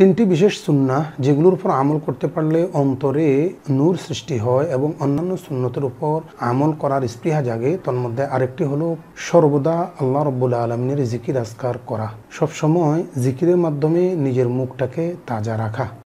তিনটি বিশেষ সুন্না যেগুলোর উপর আমল করতে পারলে অন্তরে নূর সৃষ্টি হয় এবং অন্যান্য সুন্নতের উপর আমল করার স্পৃহা জাগে তন্মধ্যে আরেকটি হলো সর্বদা আল্লাহ রব্বুল আলমিনের জিকির আজকার করা সবসময় জিকিরের মাধ্যমে নিজের মুখটাকে তাজা রাখা